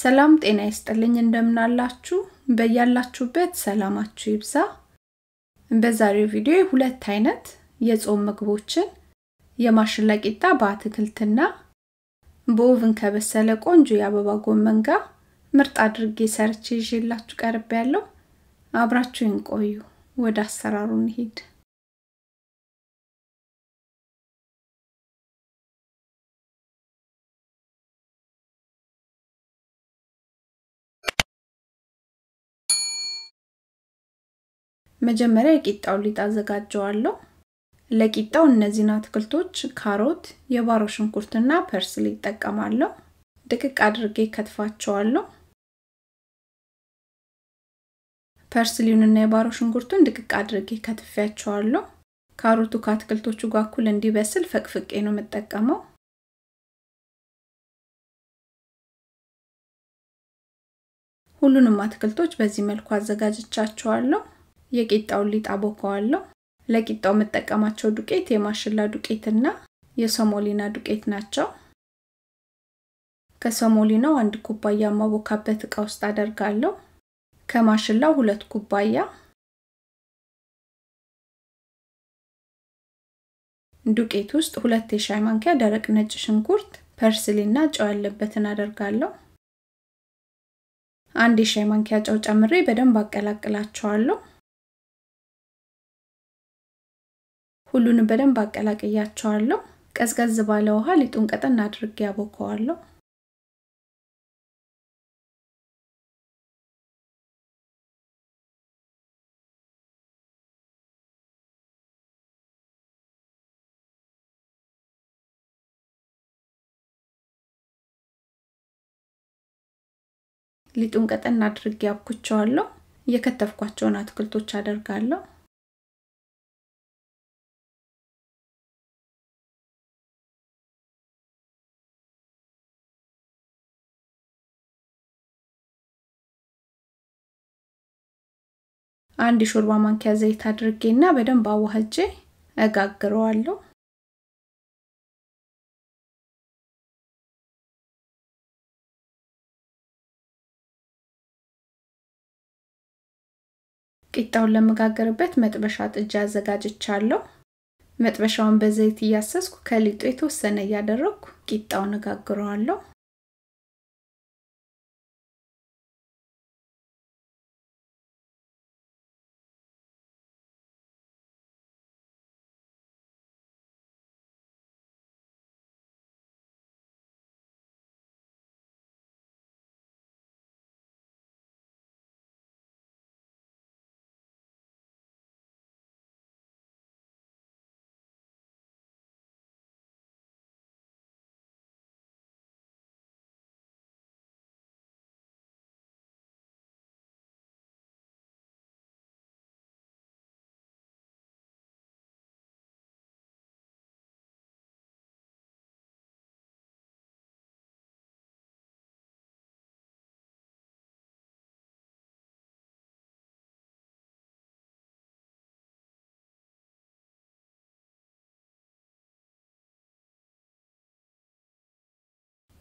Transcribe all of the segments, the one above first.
ሰላም ጤና ይስጥልኝ እንደምናላችሁ በያላችሁበት ሰላማችሁ ይብዛ በዛሬው ቪዲዮ ሁለት አይነት የጾም ምግቦችን የማሽላ ቂጣ በአትክልትና በኦቭን ከበሰለ ቆንጆ የአበባ ጎመን ጋር ምርጥ አድርጌ ሰርቼ ይዤላችሁ ቀርቤያለሁ። አብራችሁ ቆዩ ወደ አሰራሩ እንሂድ መጀመሪያ የቂጣውን ሊጥ አዘጋጀዋለሁ። ለቂጣው እነዚህን አትክልቶች ካሮት፣ የባሮ ሽንኩርትና ፐርስሊ ይጠቀማለሁ። ድቅቅ አድርጌ ከትፋቸዋለሁ። ፐርስሊውንና የባሮ ሽንኩርቱን ድቅቅ አድርጌ ከትፌያቸዋለሁ። ካሮቱ ከአትክልቶቹ ጋር እኩል እንዲበስል ፈቅፍቄ ነው የምጠቀመው። ሁሉንም አትክልቶች በዚህ መልኩ አዘጋጅቻቸዋለሁ። የቂጣውን ሊጥ አቦከዋለሁ። ለቂጣው የምጠቀማቸው ዱቄት የማሽላ ዱቄትና የሶሞሊና ዱቄት ናቸው። ከሶሞሊናው አንድ ኩባያ ማቦካበት እቃ ውስጥ አደርጋለሁ። ከማሽላው ሁለት ኩባያ ዱቄት ውስጥ ሁለት የሻይ ማንኪያ ደረቅ ነጭ ሽንኩርት፣ ፐርስሊና ጨው ያለበትን አደርጋለሁ። አንድ የሻይ ማንኪያ ጨው ጨምሬ በደንብ አቀላቅላቸዋለሁ። ሁሉንም በደንብ አቀላቅያቸዋለሁ። ቀዝቀዝ ባለ ውሃ ሊጡን ቀጠን አድርጌ ያቦከዋለሁ። ሊጡን ቀጠን አድርጌ ያብኩቸዋለሁ። የከተፍኳቸውን አትክልቶች አደርጋለሁ። አንድ የሾርባ ማንኪያ ዘይት አድርጌና በደንብ አዋህጄ እጋግረዋለሁ። ቂጣውን ለመጋገርበት መጥበሻ ጥጃ አዘጋጅቻለሁ። መጥበሻውን በዘይት እያሰስኩ ከሊጡ የተወሰነ እያደረግኩ ቂጣውን እጋግረዋለሁ።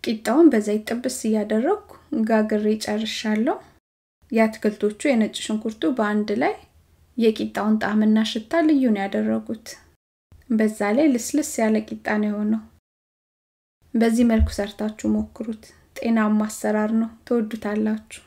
ቂጣውን በዘይት ጥብስ እያደረግኩ ጋግሬ ጨርሻለሁ። የአትክልቶቹ የነጭ ሽንኩርቱ በአንድ ላይ የቂጣውን ጣዕምና ሽታ ልዩ ነው ያደረጉት። በዛ ላይ ልስልስ ያለ ቂጣ ነው የሆነው። በዚህ መልኩ ሰርታችሁ ሞክሩት። ጤናማ አሰራር ነው፣ ትወዱታላችሁ።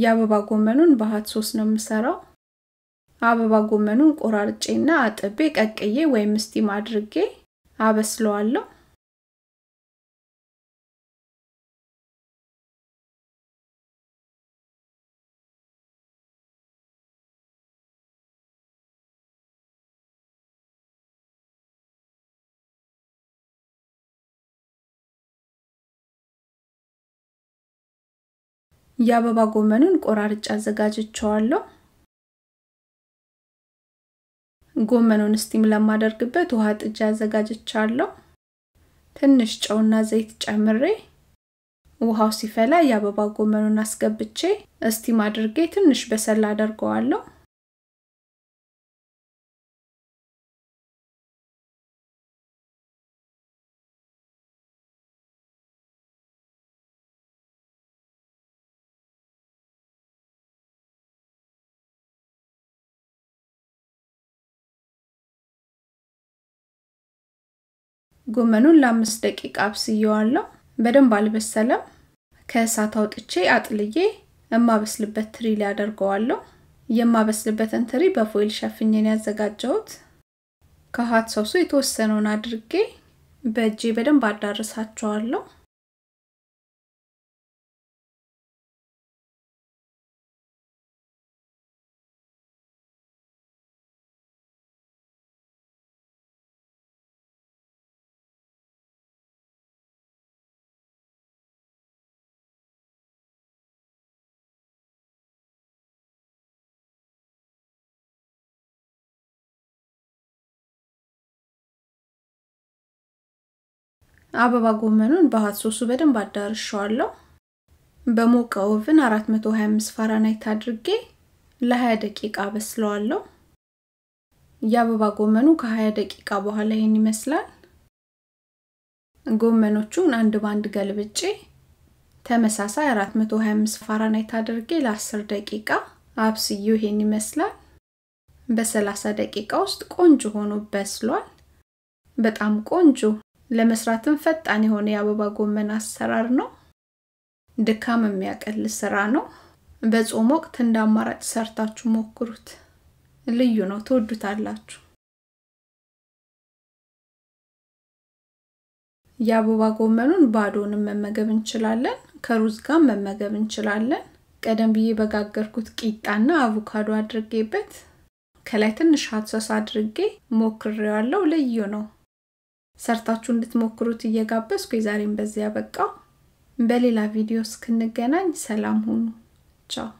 የአበባ ጎመኑን በሀት ሶስት ነው የምሰራው። አበባ ጎመኑን ቆራርጬና አጥቤ ቀቅዬ ወይም ስቲም አድርጌ አበስለዋለሁ። የአበባ ጎመኑን ቆራርጬ አዘጋጅቸዋለሁ። ጎመኑን ስቲም ለማደርግበት ውሃ ጥጃ አዘጋጅቻለሁ። ትንሽ ጨውና ዘይት ጨምሬ ውሃው ሲፈላ የአበባ ጎመኑን አስገብቼ እስቲም አድርጌ ትንሽ በሰል አደርገዋለሁ። ጎመኑን ለአምስት ደቂቃ አብስየዋለሁ። በደንብ አልበሰለም። ከእሳት አውጥቼ አጥልዬ የማበስልበት ትሪ ላይ አደርገዋለሁ። የማበስልበትን ትሪ በፎይል ሸፍኜን ያዘጋጀሁት። ከሀት ሶሱ የተወሰነውን አድርጌ በእጄ በደንብ አዳርሳቸዋለሁ። አበባ ጎመኑን በሀት ሶሱ በደንብ አዳርሸዋለሁ። በሞቀ ኦቭን 425 ፋራናይት አድርጌ ለ20 ደቂቃ በስለዋለሁ። የአበባ ጎመኑ ከ20 ደቂቃ በኋላ ይህን ይመስላል። ጎመኖቹን አንድ ባንድ ገልብጬ ተመሳሳይ 425 ፋራናይት አድርጌ ለ10 ደቂቃ አብስዩ። ይሄን ይመስላል። በ30 ደቂቃ ውስጥ ቆንጆ ሆኖ በስሏል። በጣም ቆንጆ ለመስራትም ፈጣን የሆነ የአበባ ጎመን አሰራር ነው። ድካም የሚያቀል ስራ ነው። በጾም ወቅት እንደ አማራጭ ሰርታችሁ ሞክሩት። ልዩ ነው፣ ትወዱታላችሁ። የአበባ ጎመኑን ባዶንም መመገብ እንችላለን። ከሩዝ ጋር መመገብ እንችላለን። ቀደም ብዬ በጋገርኩት ቂጣና አቮካዶ አድርጌበት ከላይ ትንሽ አትሰስ አድርጌ ሞክሬዋለሁ። ልዩ ነው። ሰርታችሁ እንድትሞክሩት እየጋበዝኩ የዛሬን በዚያ በቃ። በሌላ ቪዲዮ እስክንገናኝ ሰላም ሁኑ። ቻው